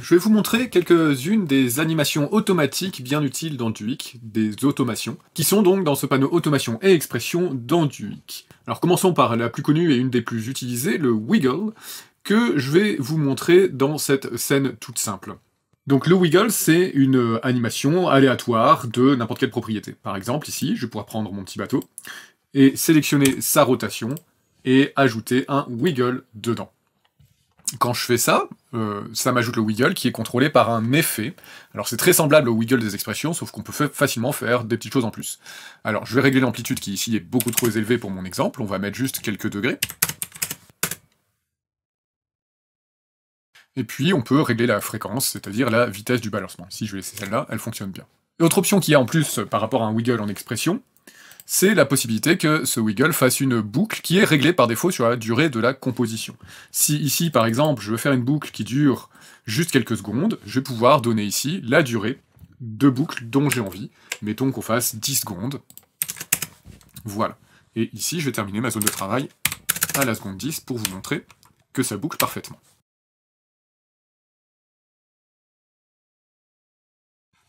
Je vais vous montrer quelques-unes des animations automatiques bien utiles dans Duik, des automations, qui sont donc dans ce panneau automation et expression dans Duik. Alors commençons par la plus connue et une des plus utilisées, le wiggle, que je vais vous montrer dans cette scène toute simple. Donc le wiggle, c'est une animation aléatoire de n'importe quelle propriété. Par exemple, ici, je vais pouvoir prendre mon petit bateau et sélectionner sa rotation et ajouter un wiggle dedans quand je fais ça, euh, ça m'ajoute le wiggle qui est contrôlé par un effet. Alors c'est très semblable au wiggle des expressions, sauf qu'on peut facilement faire des petites choses en plus. Alors je vais régler l'amplitude qui ici est beaucoup trop élevée pour mon exemple, on va mettre juste quelques degrés. Et puis on peut régler la fréquence, c'est-à-dire la vitesse du balancement. Si je vais laisser celle-là, elle fonctionne bien. Autre option qu'il y a en plus par rapport à un wiggle en expression, c'est la possibilité que ce wiggle fasse une boucle qui est réglée par défaut sur la durée de la composition. Si ici, par exemple, je veux faire une boucle qui dure juste quelques secondes, je vais pouvoir donner ici la durée de boucle dont j'ai envie. Mettons qu'on fasse 10 secondes. Voilà. Et ici, je vais terminer ma zone de travail à la seconde 10 pour vous montrer que ça boucle parfaitement.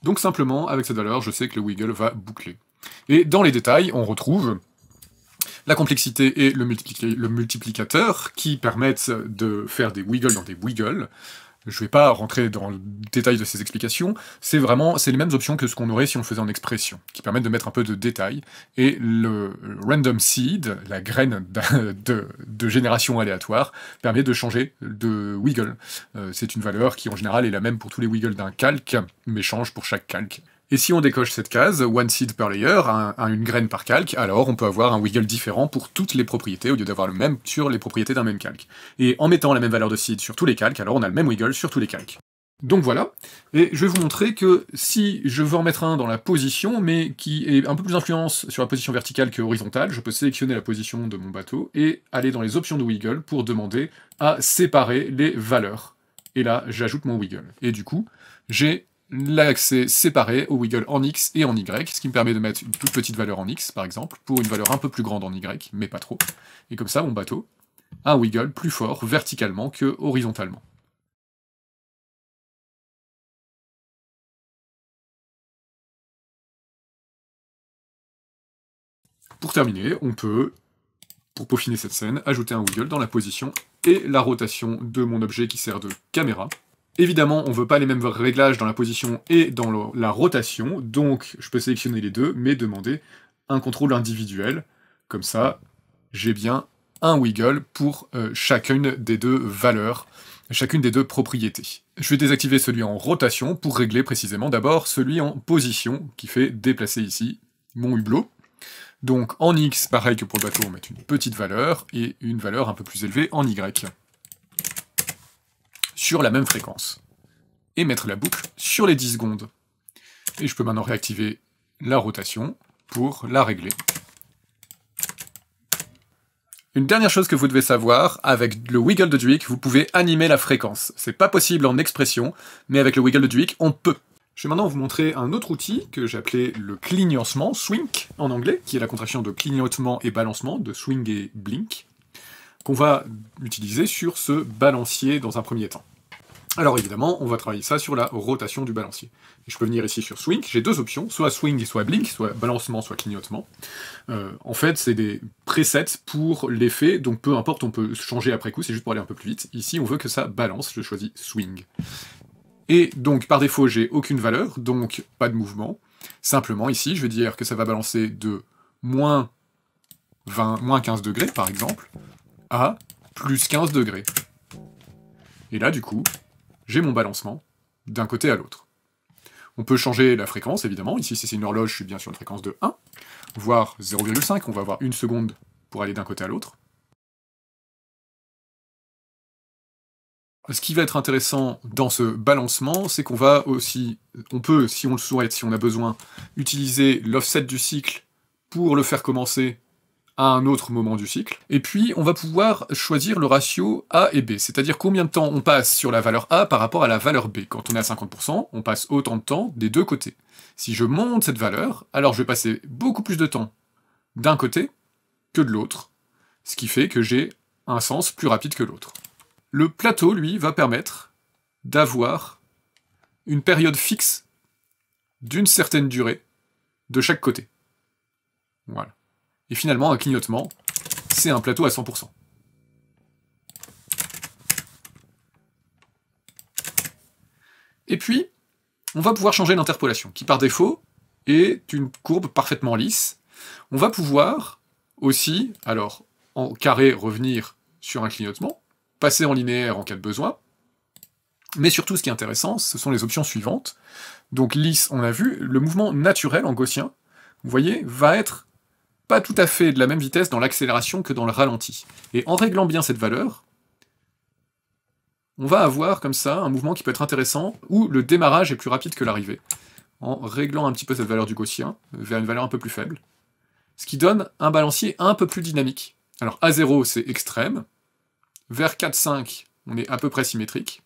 Donc simplement, avec cette valeur, je sais que le wiggle va boucler. Et dans les détails, on retrouve la complexité et le, multiplicateur qui permettent de faire des wiggles dans des wiggles. Je ne vais pas rentrer dans le détail de ces explications, c'est vraiment c'est les mêmes options que ce qu'on aurait si on faisait en expression, qui permettent de mettre un peu de détail. Et le random seed, la graine de, génération aléatoire, permet de changer de wiggle. Euh, c'est une valeur qui en général est la même pour tous les wiggles d'un calque, mais change pour chaque calque. Et si on décoche cette case, one seed per layer, une graine par calque, alors on peut avoir un wiggle différent pour toutes les propriétés au lieu d'avoir le même sur les propriétés d'un même calque. Et en mettant la même valeur de seed sur tous les calques, alors on a le même wiggle sur tous les calques. Donc voilà, et je vais vous montrer que si je veux en mettre un dans la position, mais qui est un peu plus d'influence sur la position verticale que horizontale, je peux sélectionner la position de mon bateau et aller dans les options de wiggle pour demander à séparer les valeurs. Et là, j'ajoute mon wiggle. Et du coup, j'ai l'accès séparé au wiggle en X et en Y, ce qui me permet de mettre une toute petite valeur en X, par exemple, pour une valeur un peu plus grande en Y, mais pas trop. Et comme ça, mon bateau a un wiggle plus fort verticalement que horizontalement. Pour terminer, on peut, pour peaufiner cette scène, ajouter un wiggle dans la position et la rotation de mon objet qui sert de caméra, Évidemment, on ne veut pas les mêmes réglages dans la position et dans la rotation, donc je peux sélectionner les deux, mais demander un contrôle individuel. Comme ça, j'ai bien un wiggle pour euh, chacune des deux valeurs, chacune des deux propriétés. Je vais désactiver celui en rotation pour régler précisément d'abord celui en position, qui fait déplacer ici mon hublot. Donc en X, pareil que pour le bateau, on met une petite valeur et une valeur un peu plus élevée en Y sur la même fréquence. Et mettre la boucle sur les 10 secondes. Et je peux maintenant réactiver la rotation pour la régler. Une dernière chose que vous devez savoir, avec le wiggle de Dweek, vous pouvez animer la fréquence. C'est pas possible en expression, mais avec le wiggle de Dweek, on peut. Je vais maintenant vous montrer un autre outil que j'ai appelé le clignancement, swing en anglais, qui est la contraction de clignotement et balancement, de swing et blink, qu'on va utiliser sur ce balancier dans un premier temps. Alors évidemment, on va travailler ça sur la rotation du balancier. je peux venir ici sur swing, j'ai deux options, soit swing, soit blink, soit balancement, soit clignotement. Euh, en fait, c'est des presets pour l'effet, donc peu importe, on peut changer après coup, c'est juste pour aller un peu plus vite. Ici, on veut que ça balance, je choisis swing. Et donc, par défaut, j'ai aucune valeur, donc pas de mouvement. Simplement, ici, je vais dire que ça va balancer de moins 20, moins 15 degrés, par exemple, à plus 15 degrés. Et là, du coup, j'ai mon balancement d'un côté à l'autre. On peut changer la fréquence, évidemment. Ici, si c'est une horloge, je suis bien sur une fréquence de 1, voire 0,5. On va avoir une seconde pour aller d'un côté à l'autre. Ce qui va être intéressant dans ce balancement, c'est qu'on va aussi, on peut, si on le souhaite, si on a besoin, utiliser l'offset du cycle pour le faire commencer à un autre moment du cycle. Et puis, on va pouvoir choisir le ratio A et B, c'est-à-dire combien de temps on passe sur la valeur A par rapport à la valeur B. Quand on est à 50%, on passe autant de temps des deux côtés. Si je monte cette valeur, alors je vais passer beaucoup plus de temps d'un côté que de l'autre, ce qui fait que j'ai un sens plus rapide que l'autre. Le plateau, lui, va permettre d'avoir une période fixe d'une certaine durée de chaque côté. Voilà. Et finalement, un clignotement, c'est un plateau à 100%. Et puis, on va pouvoir changer l'interpolation, qui par défaut est une courbe parfaitement lisse. On va pouvoir aussi, alors en carré, revenir sur un clignotement, passer en linéaire en cas de besoin, mais surtout, ce qui est intéressant, ce sont les options suivantes. Donc lisse, on a vu, le mouvement naturel en gaussien, vous voyez, va être tout à fait de la même vitesse dans l'accélération que dans le ralenti. Et en réglant bien cette valeur, on va avoir comme ça un mouvement qui peut être intéressant, où le démarrage est plus rapide que l'arrivée, en réglant un petit peu cette valeur du gaussien vers une valeur un peu plus faible, ce qui donne un balancier un peu plus dynamique. Alors à 0 c'est extrême, vers 4, 5 on est à peu près symétrique,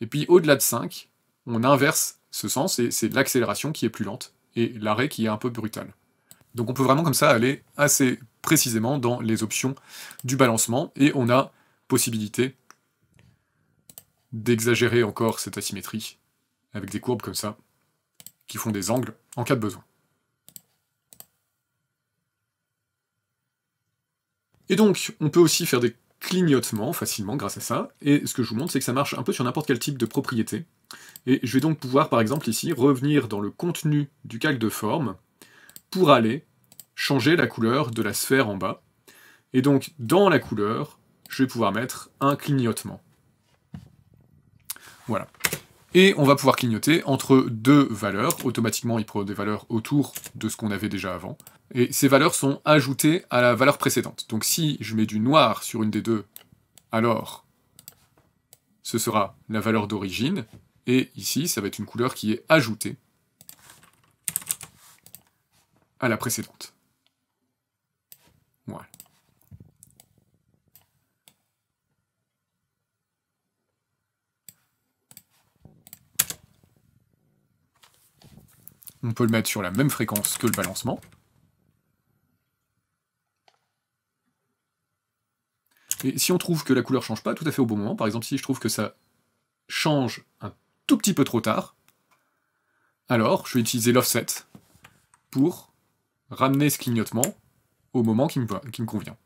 et puis au-delà de 5, on inverse ce sens et c'est l'accélération qui est plus lente et l'arrêt qui est un peu brutal. Donc on peut vraiment comme ça aller assez précisément dans les options du balancement et on a possibilité d'exagérer encore cette asymétrie avec des courbes comme ça qui font des angles en cas de besoin. Et donc, on peut aussi faire des clignotements facilement grâce à ça, et ce que je vous montre, c'est que ça marche un peu sur n'importe quel type de propriété. Et je vais donc pouvoir, par exemple, ici, revenir dans le contenu du calque de forme, pour aller changer la couleur de la sphère en bas. Et donc, dans la couleur, je vais pouvoir mettre un clignotement. Voilà. Et on va pouvoir clignoter entre deux valeurs. Automatiquement, il prend des valeurs autour de ce qu'on avait déjà avant. Et ces valeurs sont ajoutées à la valeur précédente. Donc si je mets du noir sur une des deux, alors ce sera la valeur d'origine. Et ici, ça va être une couleur qui est ajoutée à la précédente. On peut le mettre sur la même fréquence que le balancement. Et si on trouve que la couleur change pas tout à fait au bon moment, par exemple si je trouve que ça change un tout petit peu trop tard, alors je vais utiliser l'offset pour ramener ce clignotement au moment qui me, convient.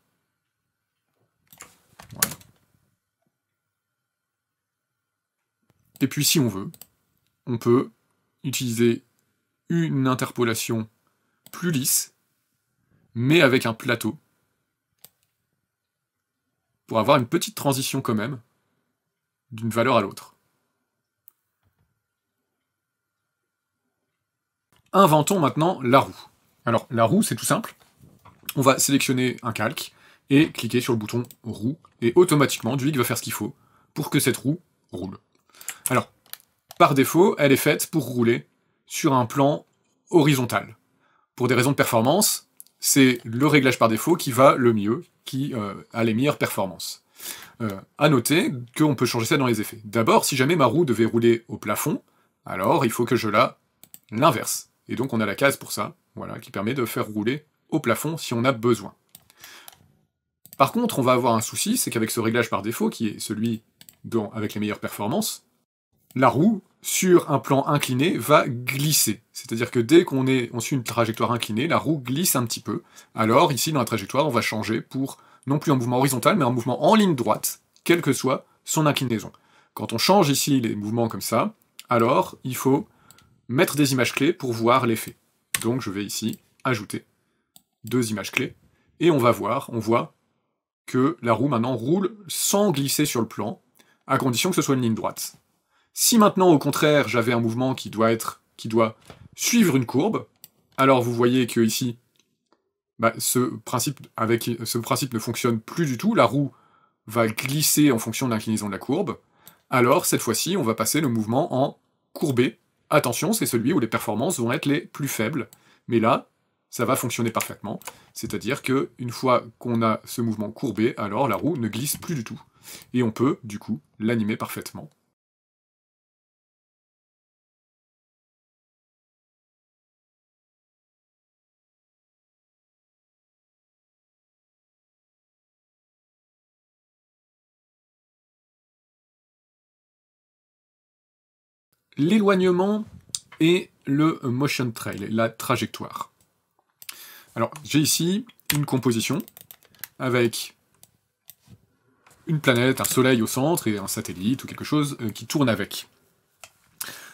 Et puis si on veut, on peut utiliser une interpolation plus lisse, mais avec un plateau, pour avoir une petite transition quand même, d'une valeur à l'autre. Inventons maintenant la roue. Alors, la roue, c'est tout simple. On va sélectionner un calque et cliquer sur le bouton roue, et automatiquement, Duik va faire ce qu'il faut pour que cette roue roule. Alors, par défaut, elle est faite pour rouler sur un plan horizontal. Pour des raisons de performance, c'est le réglage par défaut qui va le mieux, qui euh, a les meilleures performances. A euh, à noter qu'on peut changer ça dans les effets. D'abord, si jamais ma roue devait rouler au plafond, alors il faut que je la l'inverse. Et donc on a la case pour ça, qui permet de faire rouler au plafond si on a besoin. Par contre, on va avoir un souci, c'est qu'avec ce réglage par défaut, qui est celui dont, avec les meilleures performances, la roue, sur un plan incliné, va glisser. C'est-à-dire que dès qu'on on suit une trajectoire inclinée, la roue glisse un petit peu. Alors, ici, dans la trajectoire, on va changer pour, non plus un mouvement horizontal, mais un mouvement en ligne droite, quelle que soit son inclinaison. Quand on change ici les mouvements comme ça, alors il faut mettre des images clés pour voir l'effet. Donc je vais ici ajouter deux images clés, et on va voir, on voit que la roue maintenant roule sans glisser sur le plan, à condition que ce soit une ligne droite. Si maintenant, au contraire, j'avais un mouvement qui doit être, qui doit suivre une courbe, alors vous voyez que ici, bah, ce, principe avec, ce principe ne fonctionne plus du tout, la roue va glisser en fonction de l'inclinaison de la courbe, alors cette fois-ci, on va passer le mouvement en courbé, Attention, c'est celui où les performances vont être les plus faibles. Mais là, ça va fonctionner parfaitement. C'est-à-dire qu'une fois qu'on a ce mouvement courbé, alors la roue ne glisse plus du tout. Et on peut, du coup, l'animer parfaitement. l'éloignement et le motion trail, la trajectoire. Alors, j'ai ici une composition avec une planète, un soleil au centre et un satellite ou quelque chose euh, qui tourne avec.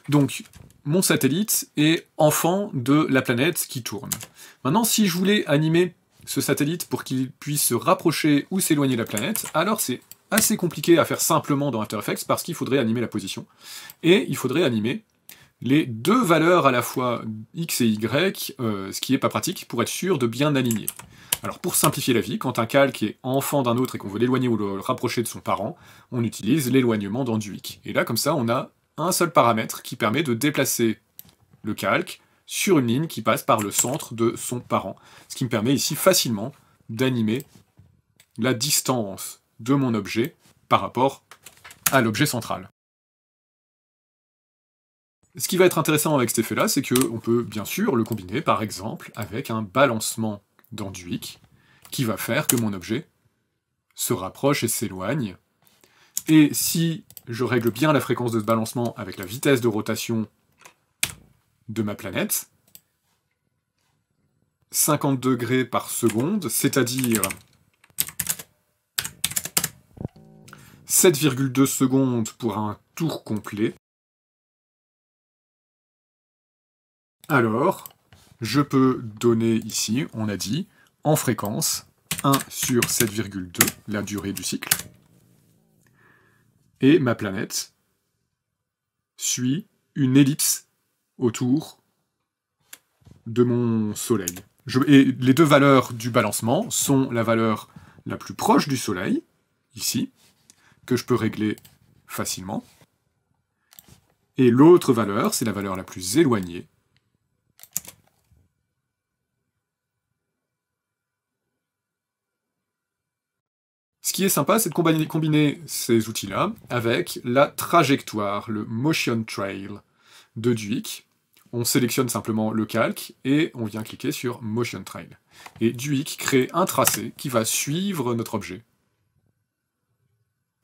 Donc, mon satellite est enfant de la planète qui tourne. Maintenant, si je voulais animer ce satellite pour qu'il puisse se rapprocher ou s'éloigner de la planète, alors c'est assez compliqué à faire simplement dans After Effects parce qu'il faudrait animer la position. Et il faudrait animer les deux valeurs à la fois x et y, euh, ce qui n'est pas pratique, pour être sûr de bien aligner. Alors pour simplifier la vie, quand un calque est enfant d'un autre et qu'on veut l'éloigner ou le rapprocher de son parent, on utilise l'éloignement dans du Et là, comme ça, on a un seul paramètre qui permet de déplacer le calque sur une ligne qui passe par le centre de son parent. Ce qui me permet ici facilement d'animer la distance de mon objet par rapport à l'objet central. Ce qui va être intéressant avec cet effet-là, c'est qu'on peut bien sûr le combiner par exemple avec un balancement d'enduic, qui va faire que mon objet se rapproche et s'éloigne. Et si je règle bien la fréquence de ce balancement avec la vitesse de rotation de ma planète, 50 degrés par seconde, c'est-à-dire 7,2 secondes pour un tour complet. Alors, je peux donner ici, on a dit, en fréquence 1 sur 7,2, la durée du cycle. Et ma planète suit une ellipse autour de mon Soleil. et les deux valeurs du balancement sont la valeur la plus proche du Soleil, ici, que je peux régler facilement. Et l'autre valeur, c'est la valeur la plus éloignée. Ce qui est sympa, c'est de combiner ces outils-là avec la trajectoire, le motion trail de Duik. On sélectionne simplement le calque et on vient cliquer sur Motion Trail. Et Duik crée un tracé qui va suivre notre objet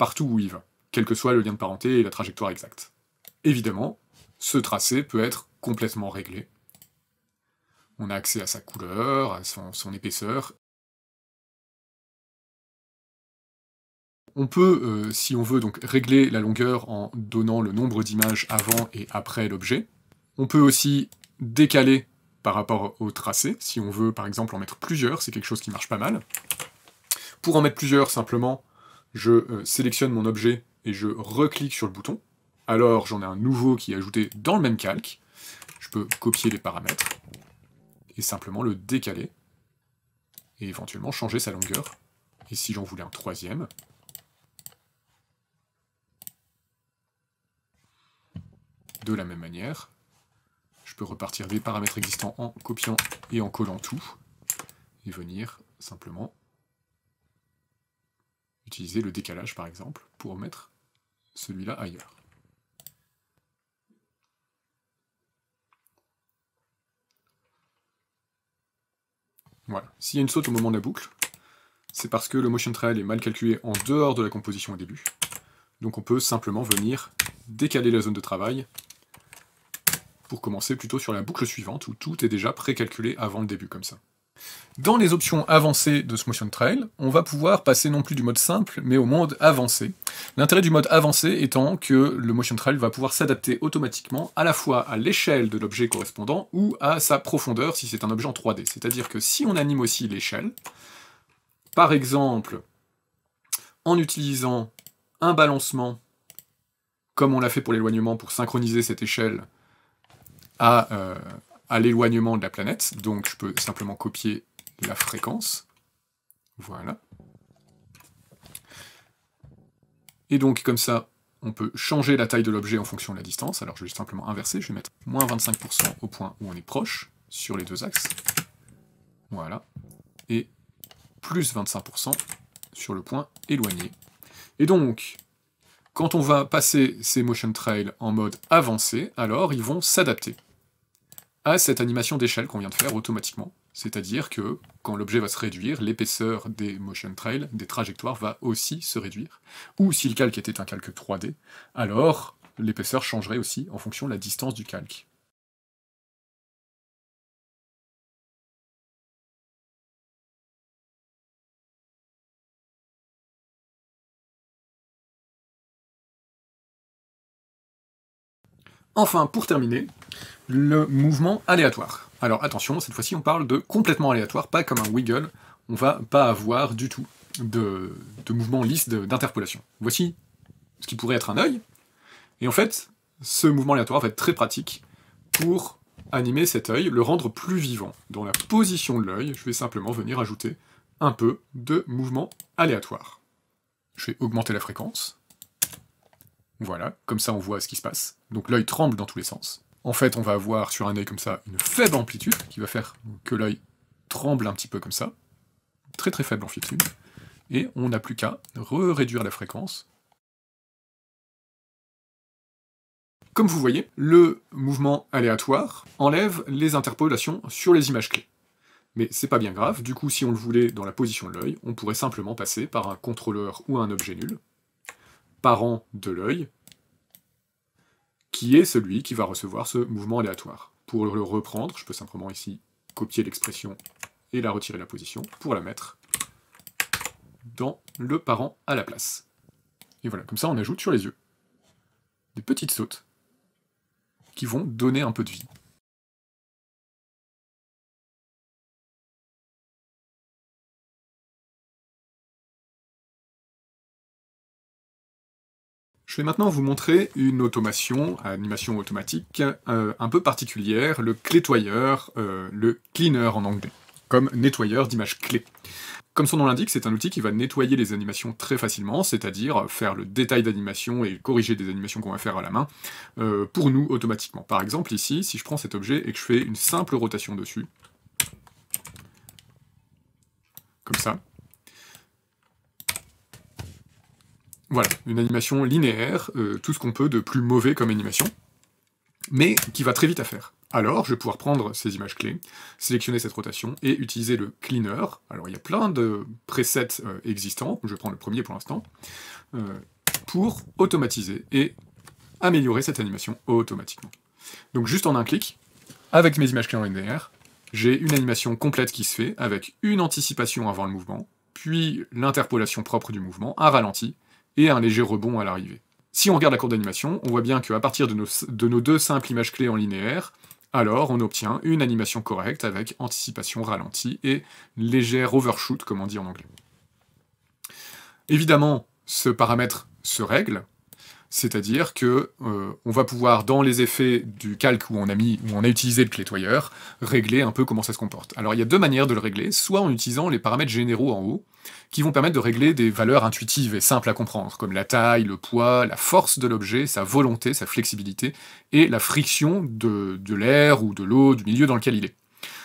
partout où il va, quel que soit le lien de parenté et la trajectoire exacte. Évidemment, ce tracé peut être complètement réglé. On a accès à sa couleur, à son, épaisseur. On peut, euh, si on veut, donc régler la longueur en donnant le nombre d'images avant et après l'objet. On peut aussi décaler par rapport au tracé, si on veut par exemple en mettre plusieurs, c'est quelque chose qui marche pas mal. Pour en mettre plusieurs, simplement, je euh, sélectionne mon objet et je reclique sur le bouton. Alors j'en ai un nouveau qui est ajouté dans le même calque. Je peux copier les paramètres et simplement le décaler et éventuellement changer sa longueur. Et si j'en voulais un troisième, de la même manière, je peux repartir des paramètres existants en copiant et en collant tout et venir simplement utiliser le décalage par exemple pour mettre celui-là ailleurs. Voilà. S'il y a une saute au moment de la boucle, c'est parce que le motion trail est mal calculé en dehors de la composition au début. Donc on peut simplement venir décaler la zone de travail pour commencer plutôt sur la boucle suivante où tout est déjà précalculé avant le début comme ça. Dans les options avancées de ce motion trail, on va pouvoir passer non plus du mode simple, mais au mode avancé. L'intérêt du mode avancé étant que le motion trail va pouvoir s'adapter automatiquement à la fois à l'échelle de l'objet correspondant ou à sa profondeur si c'est un objet en 3D. C'est-à-dire que si on anime aussi l'échelle, par exemple en utilisant un balancement comme on l'a fait pour l'éloignement pour synchroniser cette échelle à, euh, l'éloignement de la planète. Donc je peux simplement copier la fréquence. Voilà. Et donc comme ça, on peut changer la taille de l'objet en fonction de la distance. Alors je vais simplement inverser, je vais mettre moins 25% au point où on est proche, sur les deux axes. Voilà. Et plus 25% sur le point éloigné. Et donc, quand on va passer ces motion trails en mode avancé, alors ils vont s'adapter à cette animation d'échelle qu'on vient de faire automatiquement. C'est-à-dire que quand l'objet va se réduire, l'épaisseur des motion trails, des trajectoires, va aussi se réduire. Ou si le calque était un calque 3D, alors l'épaisseur changerait aussi en fonction de la distance du calque. Enfin, pour terminer, le mouvement aléatoire. Alors attention, cette fois-ci on parle de complètement aléatoire, pas comme un wiggle, on va pas avoir du tout de, de mouvement lisse d'interpolation. Voici ce qui pourrait être un œil, et en fait, ce mouvement aléatoire va être très pratique pour animer cet œil, le rendre plus vivant. Dans la position de l'œil, je vais simplement venir ajouter un peu de mouvement aléatoire. Je vais augmenter la fréquence. Voilà, comme ça on voit ce qui se passe. Donc l'œil tremble dans tous les sens en fait, on va avoir sur un œil comme ça une faible amplitude qui va faire que l'œil tremble un petit peu comme ça, très très faible amplitude, et on n'a plus qu'à réduire la fréquence. Comme vous voyez, le mouvement aléatoire enlève les interpolations sur les images clés. Mais c'est pas bien grave, du coup si on le voulait dans la position de l'œil, on pourrait simplement passer par un contrôleur ou un objet nul, parent de l'œil, qui est celui qui va recevoir ce mouvement aléatoire. Pour le reprendre, je peux simplement ici copier l'expression et la retirer de la position pour la mettre dans le parent à la place. Et voilà, comme ça on ajoute sur les yeux des petites sautes qui vont donner un peu de vie Je vais maintenant vous montrer une automation, animation automatique, euh, un peu particulière, le clétoyeur, euh, le cleaner en anglais, comme nettoyeur d'images clés. Comme son nom l'indique, c'est un outil qui va nettoyer les animations très facilement, c'est-à-dire faire le détail d'animation et corriger des animations qu'on va faire à la main euh, pour nous automatiquement. Par exemple, ici, si je prends cet objet et que je fais une simple rotation dessus, comme ça, Voilà, une animation linéaire, euh, tout ce qu'on peut de plus mauvais comme animation, mais qui va très vite à faire. Alors, je vais pouvoir prendre ces images clés, sélectionner cette rotation et utiliser le cleaner. Alors, il y a plein de presets euh, existants, je prends le premier pour l'instant, euh, pour automatiser et améliorer cette animation automatiquement. Donc, juste en un clic, avec mes images clés en linéaire, j'ai une animation complète qui se fait avec une anticipation avant le mouvement, puis l'interpolation propre du mouvement, un ralenti, et un léger rebond à l'arrivée. Si on regarde la courbe d'animation, on voit bien qu'à partir de nos, deux simples images clés en linéaire, alors on obtient une animation correcte avec anticipation ralentie et légère overshoot, comme on dit en anglais. Évidemment, ce paramètre se règle, c'est-à-dire que euh, on va pouvoir, dans les effets du calque où on a mis, où on a utilisé le clétoyeur régler un peu comment ça se comporte. Alors il y a deux manières de le régler, soit en utilisant les paramètres généraux en haut, qui vont permettre de régler des valeurs intuitives et simples à comprendre, comme la taille, le poids, la force de l'objet, sa volonté, sa flexibilité, et la friction de, de l'air ou de l'eau, du milieu dans lequel il est.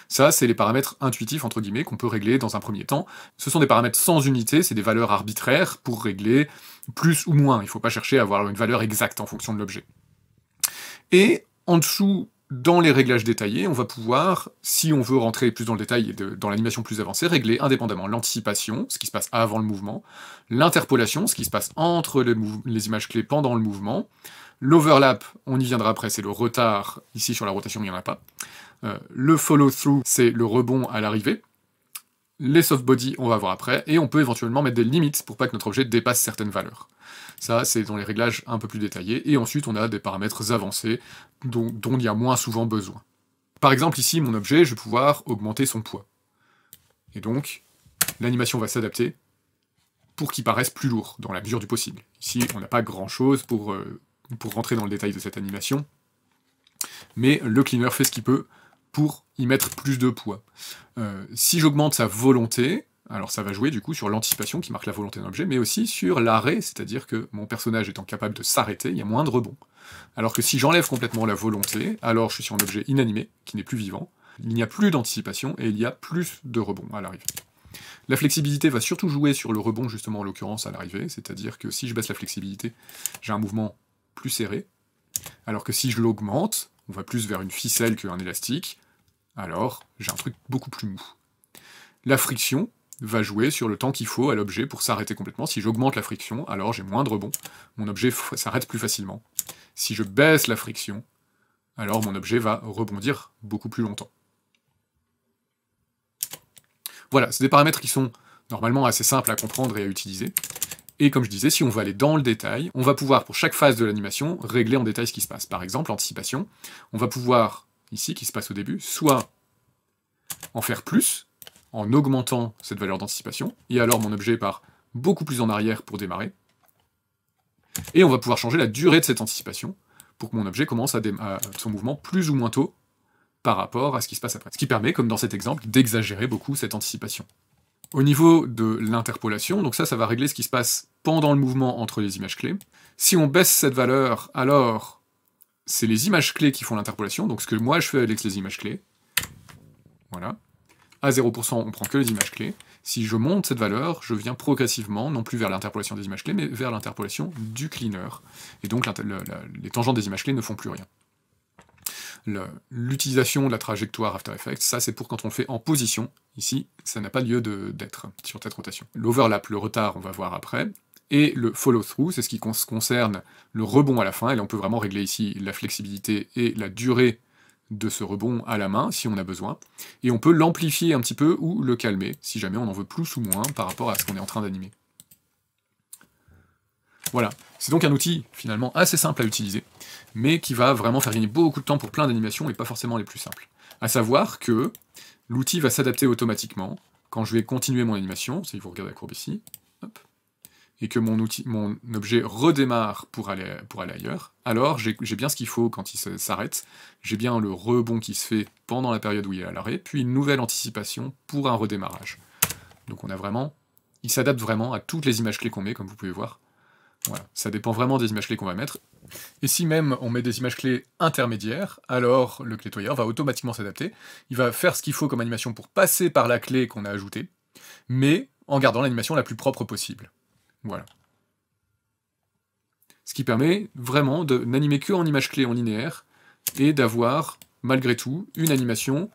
Ça, c'est les paramètres intuitifs, entre guillemets, qu'on peut régler dans un premier temps. Ce sont des paramètres sans unité, c'est des valeurs arbitraires pour régler plus ou moins. Il ne faut pas chercher à avoir une valeur exacte en fonction de l'objet. Et en dessous, dans les réglages détaillés, on va pouvoir, si on veut rentrer plus dans le détail et dans l'animation plus avancée, régler indépendamment l'anticipation, ce qui se passe avant le mouvement, l'interpolation, ce qui se passe entre les, images clés pendant le mouvement, l'overlap, on y viendra après, c'est le retard, ici sur la rotation il n'y en a pas, euh, le follow-through, c'est le rebond à l'arrivée, les soft body, on va voir après, et on peut éventuellement mettre des limites pour pas que notre objet dépasse certaines valeurs. Ça, c'est dans les réglages un peu plus détaillés, et ensuite on a des paramètres avancés dont, il y a moins souvent besoin. Par exemple, ici, mon objet, je vais pouvoir augmenter son poids. Et donc, l'animation va s'adapter pour qu'il paraisse plus lourd, dans la mesure du possible. Ici, on n'a pas grand-chose pour, euh, pour rentrer dans le détail de cette animation, mais le cleaner fait ce qu'il peut pour y mettre plus de poids. Euh, si j'augmente sa volonté, alors ça va jouer du coup sur l'anticipation qui marque la volonté d'un objet, mais aussi sur l'arrêt, c'est-à-dire que mon personnage étant capable de s'arrêter, il y a moins de rebond. Alors que si j'enlève complètement la volonté, alors je suis sur un objet inanimé, qui n'est plus vivant, il n'y a plus d'anticipation et il y a plus de rebond à l'arrivée. La flexibilité va surtout jouer sur le rebond, justement en l'occurrence, à l'arrivée, c'est-à-dire que si je baisse la flexibilité, j'ai un mouvement plus serré, alors que si je l'augmente, on va plus vers une ficelle qu'un élastique, alors, j'ai un truc beaucoup plus mou. La friction va jouer sur le temps qu'il faut à l'objet pour s'arrêter complètement. Si j'augmente la friction, alors j'ai moins de rebond. Mon objet s'arrête plus facilement. Si je baisse la friction, alors mon objet va rebondir beaucoup plus longtemps. Voilà, c'est des paramètres qui sont normalement assez simples à comprendre et à utiliser. Et comme je disais, si on va aller dans le détail, on va pouvoir, pour chaque phase de l'animation, régler en détail ce qui se passe. Par exemple, anticipation, on va pouvoir ici, qui se passe au début, soit en faire plus, en augmentant cette valeur d'anticipation, et alors mon objet part beaucoup plus en arrière pour démarrer, et on va pouvoir changer la durée de cette anticipation pour que mon objet commence à, euh, son mouvement plus ou moins tôt par rapport à ce qui se passe après. Ce qui permet, comme dans cet exemple, d'exagérer beaucoup cette anticipation. Au niveau de l'interpolation, donc ça, ça va régler ce qui se passe pendant le mouvement entre les images clés. Si on baisse cette valeur, alors c'est les images clés qui font l'interpolation. Donc ce que moi je fais avec les images clés, voilà. À 0%, on prend que les images clés. Si je monte cette valeur, je viens progressivement, non plus vers l'interpolation des images clés, mais vers l'interpolation du cleaner. Et donc les tangents des images clés ne font plus rien. L'utilisation de la trajectoire After Effects, ça c'est pour quand on le fait en position. Ici, ça n'a pas lieu d'être sur cette rotation. L'overlap, le retard, on va voir après et le follow-through, c'est ce qui concerne le rebond à la fin, et là on peut vraiment régler ici la flexibilité et la durée de ce rebond à la main si on a besoin, et on peut l'amplifier un petit peu ou le calmer si jamais on en veut plus ou moins par rapport à ce qu'on est en train d'animer. Voilà, c'est donc un outil finalement assez simple à utiliser, mais qui va vraiment faire gagner beaucoup de temps pour plein d'animations et pas forcément les plus simples. À savoir que l'outil va s'adapter automatiquement quand je vais continuer mon animation, si vous regardez la courbe ici, et que mon, outil, mon objet redémarre pour aller, pour aller ailleurs, alors j'ai bien ce qu'il faut quand il s'arrête, j'ai bien le rebond qui se fait pendant la période où il est à l'arrêt, puis une nouvelle anticipation pour un redémarrage. Donc on a vraiment, il s'adapte vraiment à toutes les images clés qu'on met, comme vous pouvez voir. Voilà, ça dépend vraiment des images clés qu'on va mettre. Et si même on met des images clés intermédiaires, alors le clétoyeur va automatiquement s'adapter. Il va faire ce qu'il faut comme animation pour passer par la clé qu'on a ajoutée, mais en gardant l'animation la plus propre possible. Voilà. Ce qui permet vraiment de n'animer que en images clés en linéaire et d'avoir, malgré tout, une animation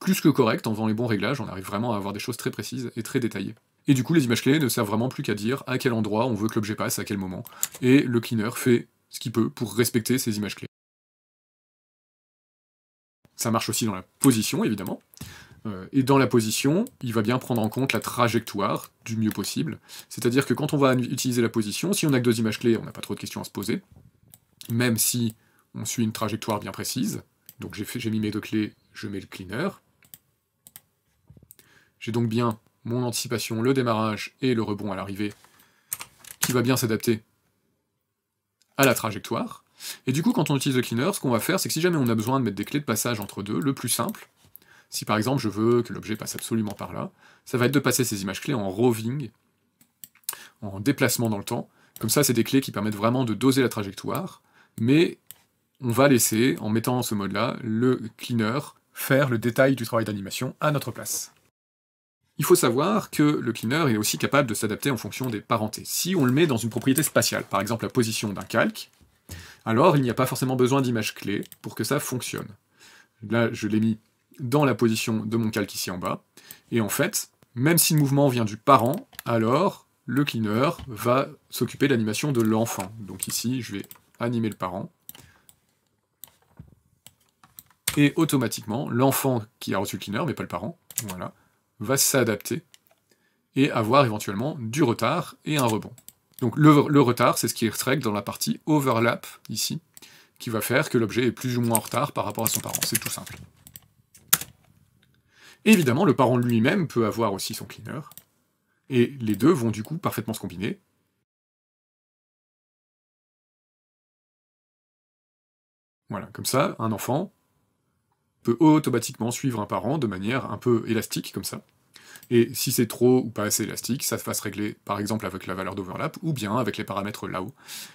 plus que correcte en faisant les bons réglages. On arrive vraiment à avoir des choses très précises et très détaillées. Et du coup, les images clés ne servent vraiment plus qu'à dire à quel endroit on veut que l'objet passe, à quel moment. Et le cleaner fait ce qu'il peut pour respecter ces images clés. Ça marche aussi dans la position, évidemment. Euh, et dans la position, il va bien prendre en compte la trajectoire du mieux possible. C'est-à-dire que quand on va utiliser la position, si on a que deux images clés, on n'a pas trop de questions à se poser, même si on suit une trajectoire bien précise. Donc j'ai mis mes deux clés, je mets le cleaner. J'ai donc bien mon anticipation, le démarrage et le rebond à l'arrivée qui va bien s'adapter à la trajectoire. Et du coup, quand on utilise le cleaner, ce qu'on va faire, c'est que si jamais on a besoin de mettre des clés de passage entre deux, le plus simple, si par exemple je veux que l'objet passe absolument par là, ça va être de passer ces images clés en roving, en déplacement dans le temps. Comme ça, c'est des clés qui permettent vraiment de doser la trajectoire, mais on va laisser, en mettant en ce mode-là, le cleaner faire le détail du travail d'animation à notre place. Il faut savoir que le cleaner est aussi capable de s'adapter en fonction des parentés. Si on le met dans une propriété spatiale, par exemple la position d'un calque, alors il n'y a pas forcément besoin d'images clés pour que ça fonctionne. Là, je l'ai mis dans la position de mon calque ici en bas. Et en fait, même si le mouvement vient du parent, alors le cleaner va s'occuper de l'animation de l'enfant. Donc ici, je vais animer le parent. Et automatiquement, l'enfant qui a reçu le cleaner, mais pas le parent, voilà, va s'adapter et avoir éventuellement du retard et un rebond. Donc le, retard, c'est ce qui est règle dans la partie overlap, ici, qui va faire que l'objet est plus ou moins en retard par rapport à son parent. C'est tout simple évidemment, le parent lui-même peut avoir aussi son cleaner, et les deux vont du coup parfaitement se combiner. Voilà, comme ça, un enfant peut automatiquement suivre un parent de manière un peu élastique, comme ça. Et si c'est trop ou pas assez élastique, ça se fasse régler par exemple avec la valeur d'overlap, ou bien avec les paramètres là-haut,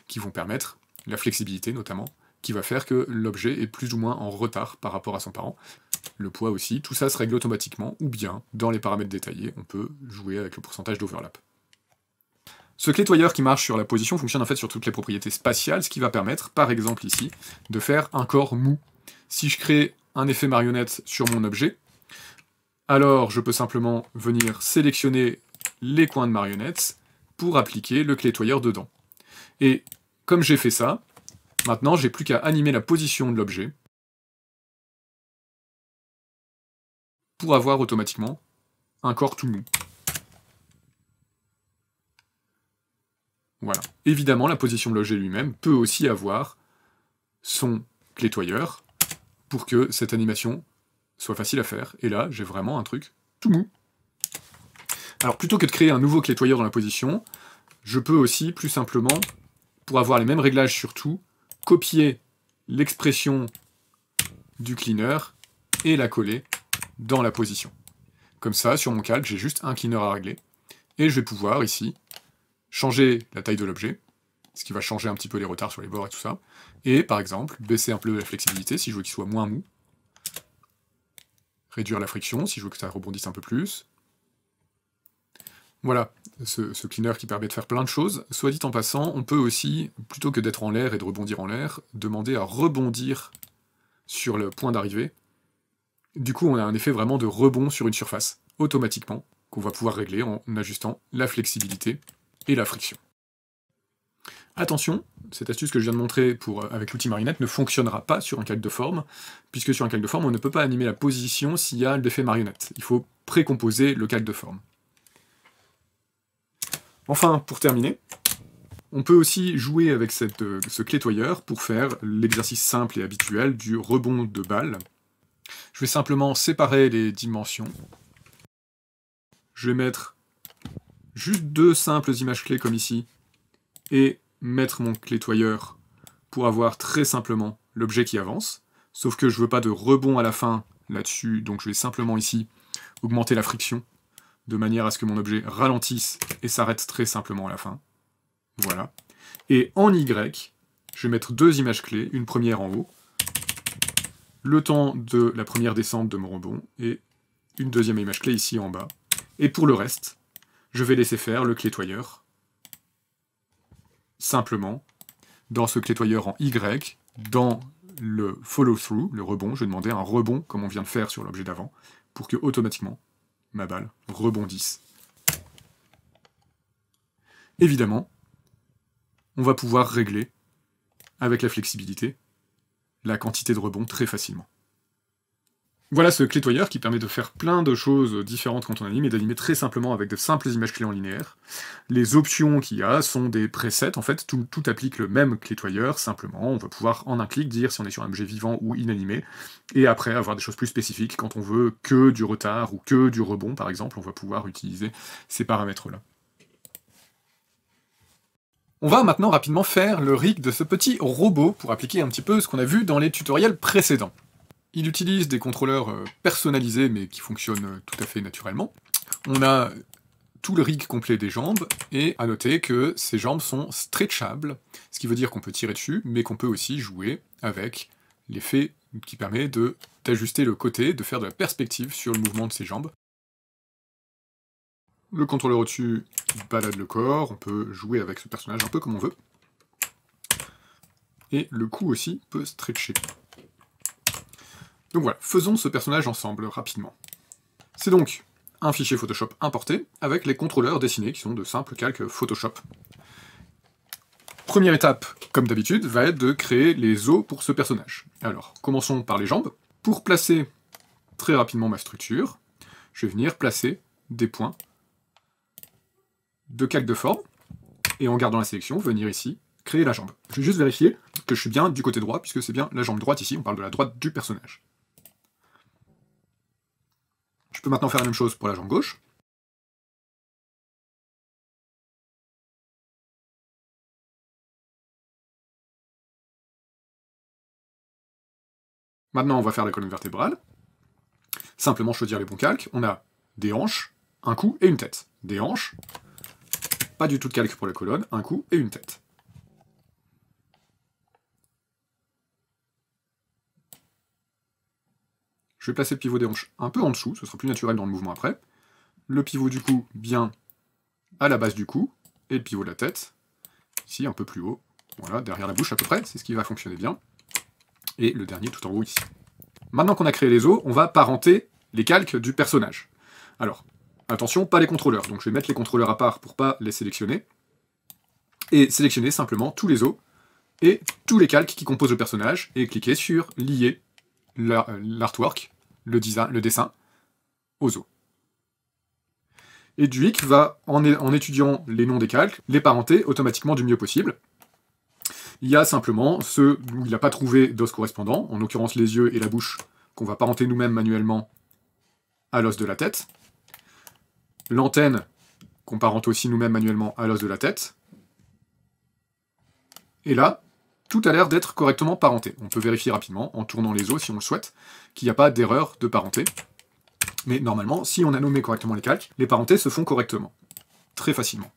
qui vont permettre la flexibilité notamment, qui va faire que l'objet est plus ou moins en retard par rapport à son parent. Le poids aussi, tout ça se règle automatiquement, ou bien, dans les paramètres détaillés, on peut jouer avec le pourcentage d'overlap. Ce clétoyeur qui marche sur la position fonctionne en fait sur toutes les propriétés spatiales, ce qui va permettre, par exemple ici, de faire un corps mou. Si je crée un effet marionnette sur mon objet, alors je peux simplement venir sélectionner les coins de marionnettes pour appliquer le clétoyeur dedans. Et comme j'ai fait ça, Maintenant, j'ai plus qu'à animer la position de l'objet pour avoir automatiquement un corps tout mou. Voilà. Évidemment, la position de l'objet lui-même peut aussi avoir son clétoyeur pour que cette animation soit facile à faire. Et là, j'ai vraiment un truc tout mou. Alors plutôt que de créer un nouveau clétoyeur dans la position, je peux aussi plus simplement, pour avoir les mêmes réglages sur tout, copier l'expression du cleaner et la coller dans la position. Comme ça, sur mon calque, j'ai juste un cleaner à régler. Et je vais pouvoir, ici, changer la taille de l'objet, ce qui va changer un petit peu les retards sur les bords et tout ça. Et, par exemple, baisser un peu la flexibilité si je veux qu'il soit moins mou. Réduire la friction si je veux que ça rebondisse un peu plus. Voilà, ce, cleaner qui permet de faire plein de choses. Soit dit en passant, on peut aussi, plutôt que d'être en l'air et de rebondir en l'air, demander à rebondir sur le point d'arrivée. Du coup, on a un effet vraiment de rebond sur une surface, automatiquement, qu'on va pouvoir régler en ajustant la flexibilité et la friction. Attention, cette astuce que je viens de montrer pour, euh, avec l'outil marionnette ne fonctionnera pas sur un calque de forme, puisque sur un calque de forme, on ne peut pas animer la position s'il y a l'effet marionnette. Il faut précomposer le calque de forme. Enfin, pour terminer, on peut aussi jouer avec euh, ce clétoyeur pour faire l'exercice simple et habituel du rebond de balle. Je vais simplement séparer les dimensions. Je vais mettre juste deux simples images clés comme ici et mettre mon clétoyeur pour avoir très simplement l'objet qui avance. Sauf que je ne veux pas de rebond à la fin là-dessus, donc je vais simplement ici augmenter la friction de manière à ce que mon objet ralentisse et s'arrête très simplement à la fin. Voilà. Et en Y, je vais mettre deux images clés, une première en haut, le temps de la première descente de mon rebond, et une deuxième image clé ici en bas. Et pour le reste, je vais laisser faire le clétoyeur, simplement, dans ce clétoyeur en Y, dans le follow-through, le rebond, je vais demander un rebond, comme on vient de faire sur l'objet d'avant, pour que automatiquement ma balle rebondisse. Évidemment, on va pouvoir régler, avec la flexibilité, la quantité de rebond très facilement. Voilà ce clétoyeur qui permet de faire plein de choses différentes quand on anime et d'animer très simplement avec de simples images clés en linéaire. Les options qu'il y a sont des presets, en fait tout, applique le même clétoyeur, simplement on va pouvoir en un clic dire si on est sur un objet vivant ou inanimé, et après avoir des choses plus spécifiques quand on veut que du retard ou que du rebond par exemple, on va pouvoir utiliser ces paramètres-là. On va maintenant rapidement faire le rig de ce petit robot pour appliquer un petit peu ce qu'on a vu dans les tutoriels précédents. Il utilise des contrôleurs euh, personnalisés mais qui fonctionnent euh, tout à fait naturellement. On a tout le rig complet des jambes, et à noter que ces jambes sont stretchables, ce qui veut dire qu'on peut tirer dessus, mais qu'on peut aussi jouer avec l'effet qui permet d'ajuster le côté, de faire de la perspective sur le mouvement de ses jambes. Le contrôleur au-dessus balade le corps, on peut jouer avec ce personnage un peu comme on veut. Et le cou aussi peut stretcher. Donc voilà, faisons ce personnage ensemble, rapidement. C'est donc un fichier Photoshop importé, avec les contrôleurs dessinés, qui sont de simples calques Photoshop. Première étape, comme d'habitude, va être de créer les os pour ce personnage. Alors, commençons par les jambes. Pour placer très rapidement ma structure, je vais venir placer des points de calque de forme, et en gardant la sélection, venir ici, créer la jambe. Je vais juste vérifier que je suis bien du côté droit, puisque c'est bien la jambe droite ici, on parle de la droite du personnage. Je peux maintenant faire la même chose pour la jambe gauche. Maintenant, on va faire la colonne vertébrale. Simplement choisir les bons calques. On a des hanches, un cou et une tête. Des hanches, pas du tout de calque pour la colonne, un cou et une tête. Je vais placer le pivot des hanches un peu en dessous, ce sera plus naturel dans le mouvement après. Le pivot du cou bien à la base du cou, et le pivot de la tête, ici un peu plus haut, voilà, derrière la bouche à peu près, c'est ce qui va fonctionner bien. Et le dernier tout en haut ici. Maintenant qu'on a créé les os, on va parenter les calques du personnage. Alors, attention, pas les contrôleurs, donc je vais mettre les contrôleurs à part pour pas les sélectionner. Et sélectionner simplement tous les os et tous les calques qui composent le personnage, et cliquer sur « Lier euh, l'artwork le, dessin aux os. Et Duic va, en, en étudiant les noms des calques, les parenter automatiquement du mieux possible. Il y a simplement ceux où il n'a pas trouvé d'os correspondant, en l'occurrence les yeux et la bouche, qu'on va parenter nous-mêmes manuellement à l'os de la tête. L'antenne, qu'on parente aussi nous-mêmes manuellement à l'os de la tête. Et là, tout a l'air d'être correctement parenté. On peut vérifier rapidement en tournant les os si on le souhaite, qu'il n'y a pas d'erreur de parenté. Mais normalement, si on a nommé correctement les calques, les parentés se font correctement. Très facilement.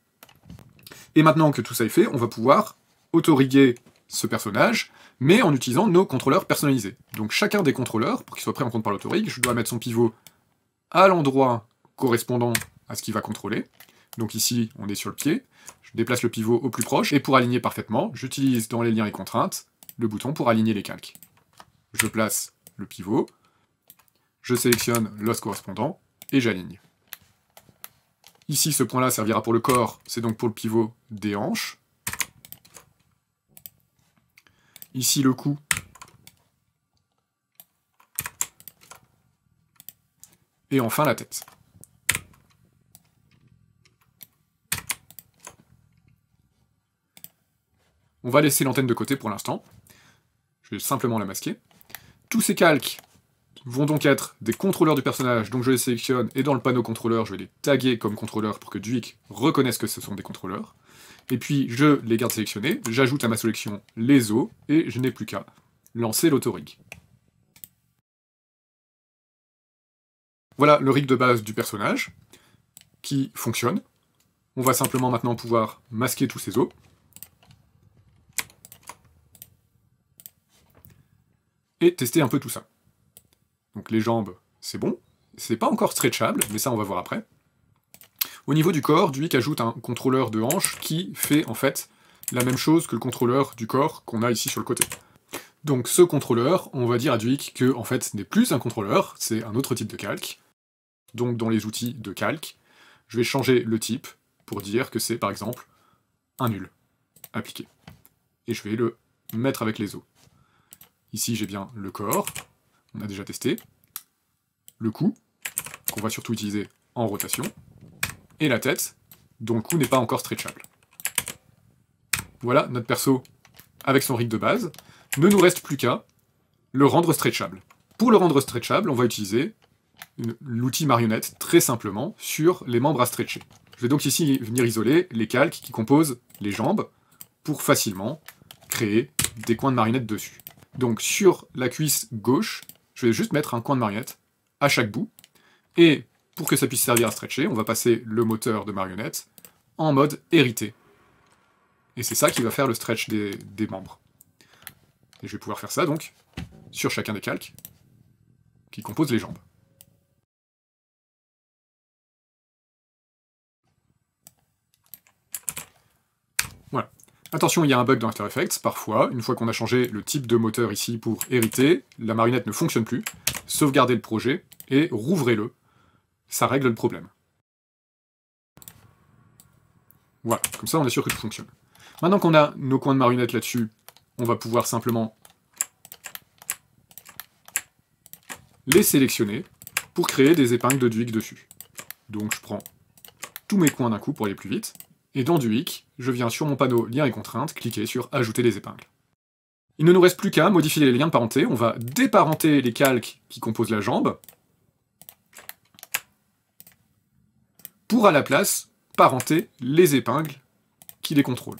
Et maintenant que tout ça est fait, on va pouvoir autoriguer ce personnage, mais en utilisant nos contrôleurs personnalisés. Donc chacun des contrôleurs, pour qu'il soit pris en compte par l'autorig, je dois mettre son pivot à l'endroit correspondant à ce qu'il va contrôler. Donc ici, on est sur le pied je déplace le pivot au plus proche, et pour aligner parfaitement, j'utilise dans les liens et contraintes le bouton pour aligner les calques. Je place le pivot, je sélectionne l'os correspondant, et j'aligne. Ici, ce point-là servira pour le corps, c'est donc pour le pivot des hanches. Ici, le cou. Et enfin, la tête. On va laisser l'antenne de côté pour l'instant. Je vais simplement la masquer. Tous ces calques vont donc être des contrôleurs du personnage, donc je les sélectionne, et dans le panneau contrôleur, je vais les taguer comme contrôleurs pour que Duik reconnaisse que ce sont des contrôleurs. Et puis, je les garde sélectionnés, j'ajoute à ma sélection les os, et je n'ai plus qu'à lancer l'autorig. Voilà le rig de base du personnage, qui fonctionne. On va simplement maintenant pouvoir masquer tous ces os. et tester un peu tout ça. Donc les jambes, c'est bon. C'est pas encore stretchable, mais ça on va voir après. Au niveau du corps, Duik ajoute un contrôleur de hanche qui fait en fait la même chose que le contrôleur du corps qu'on a ici sur le côté. Donc ce contrôleur, on va dire à Duik que en fait ce n'est plus un contrôleur, c'est un autre type de calque. Donc dans les outils de calque, je vais changer le type pour dire que c'est par exemple un nul appliqué. Et je vais le mettre avec les os. Ici, j'ai bien le corps, on a déjà testé, le cou, qu'on va surtout utiliser en rotation, et la tête, dont le cou n'est pas encore stretchable. Voilà, notre perso, avec son rig de base, ne nous reste plus qu'à le rendre stretchable. Pour le rendre stretchable, on va utiliser l'outil marionnette, très simplement, sur les membres à stretcher. Je vais donc ici venir isoler les calques qui composent les jambes, pour facilement créer des coins de marionnette dessus. Donc sur la cuisse gauche, je vais juste mettre un coin de marionnette à chaque bout. Et pour que ça puisse servir à stretcher, on va passer le moteur de marionnette en mode hérité. Et c'est ça qui va faire le stretch des, des, membres. Et je vais pouvoir faire ça donc sur chacun des calques qui composent les jambes. Voilà. Attention, il y a un bug dans After Effects, parfois, une fois qu'on a changé le type de moteur ici pour hériter, la marionnette ne fonctionne plus, sauvegardez le projet et rouvrez-le. Ça règle le problème. Voilà, comme ça on est sûr que tout fonctionne. Maintenant qu'on a nos coins de marionnette là-dessus, on va pouvoir simplement les sélectionner pour créer des épingles de duic dessus. Donc je prends tous mes coins d'un coup pour aller plus vite, et dans Duik, je viens sur mon panneau Liens et contraintes, cliquer sur Ajouter des épingles. Il ne nous reste plus qu'à modifier les liens de parenté, on va déparenter les calques qui composent la jambe, pour à la place parenter les épingles qui les contrôlent.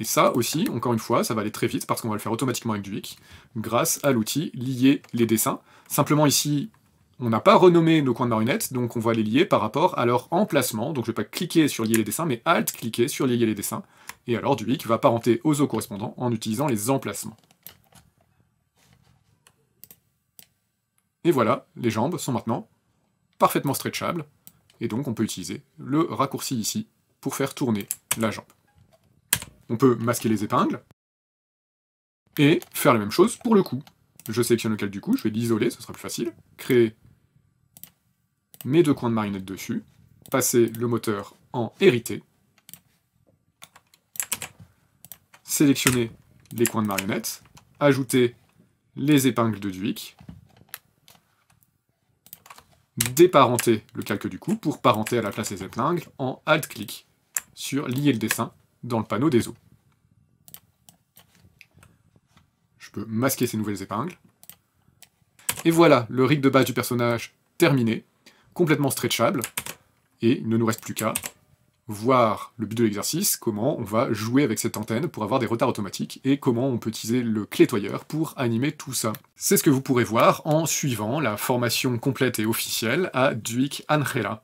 Et ça aussi, encore une fois, ça va aller très vite parce qu'on va le faire automatiquement avec du grâce à l'outil lier les dessins. Simplement ici, on n'a pas renommé nos coins de marionnettes, donc on va les lier par rapport à leur emplacement. Donc je ne vais pas cliquer sur lier les dessins, mais alt cliquer sur lier les dessins. Et alors Duic va parenter aux os correspondants en utilisant les emplacements. Et voilà, les jambes sont maintenant parfaitement stretchables. Et donc on peut utiliser le raccourci ici pour faire tourner la jambe. On peut masquer les épingles. Et faire la même chose pour le cou. Je sélectionne lequel du cou, je vais l'isoler, ce sera plus facile. Créer mes deux coins de marionnette dessus, passer le moteur en hérité, sélectionner les coins de marionnette, ajouter les épingles de Duic, déparenter le calque du coup pour parenter à la place des épingles en Alt-clic sur lier le dessin dans le panneau des os. Je peux masquer ces nouvelles épingles. Et voilà, le rig de base du personnage terminé complètement stretchable, et il ne nous reste plus qu'à voir le but de l'exercice, comment on va jouer avec cette antenne pour avoir des retards automatiques, et comment on peut utiliser le clétoyeur pour animer tout ça. C'est ce que vous pourrez voir en suivant la formation complète et officielle à Duik Angela.